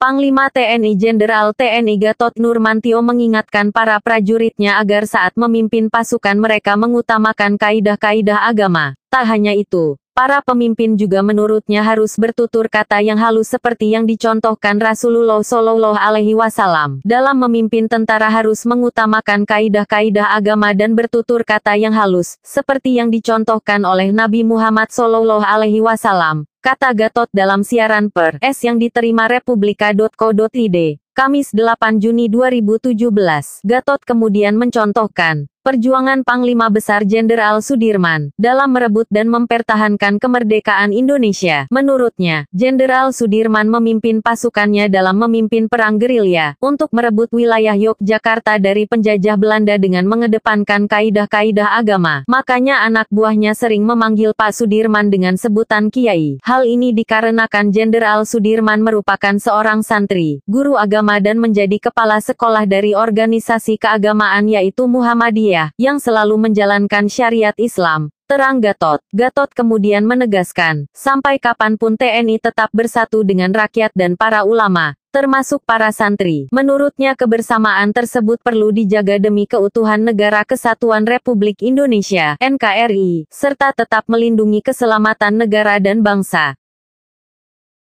Panglima TNI Jenderal TNI Gatot Nurmantio mengingatkan para prajuritnya agar saat memimpin pasukan mereka mengutamakan kaidah-kaidah agama. Tak hanya itu, Para pemimpin juga menurutnya harus bertutur kata yang halus seperti yang dicontohkan Rasulullah Shallallahu Alaihi Wasallam. Dalam memimpin tentara harus mengutamakan kaidah-kaidah agama dan bertutur kata yang halus, seperti yang dicontohkan oleh Nabi Muhammad Shallallahu Alaihi Wasallam. Kata Gatot dalam siaran per S yang diterima Republika.co.id, Kamis 8 Juni 2017. Gatot kemudian mencontohkan Perjuangan Panglima Besar Jenderal Sudirman dalam merebut dan mempertahankan kemerdekaan Indonesia. Menurutnya, Jenderal Sudirman memimpin pasukannya dalam memimpin perang gerilya untuk merebut wilayah Yogyakarta dari penjajah Belanda dengan mengedepankan kaidah-kaidah agama. Makanya anak buahnya sering memanggil Pak Sudirman dengan sebutan kiai. Hal ini dikarenakan Jenderal Sudirman merupakan seorang santri, guru agama dan menjadi kepala sekolah dari organisasi keagamaan yaitu Muhammadiyah yang selalu menjalankan syariat Islam, terang Gatot. Gatot kemudian menegaskan, sampai kapanpun TNI tetap bersatu dengan rakyat dan para ulama, termasuk para santri. Menurutnya kebersamaan tersebut perlu dijaga demi keutuhan negara kesatuan Republik Indonesia, NKRI, serta tetap melindungi keselamatan negara dan bangsa.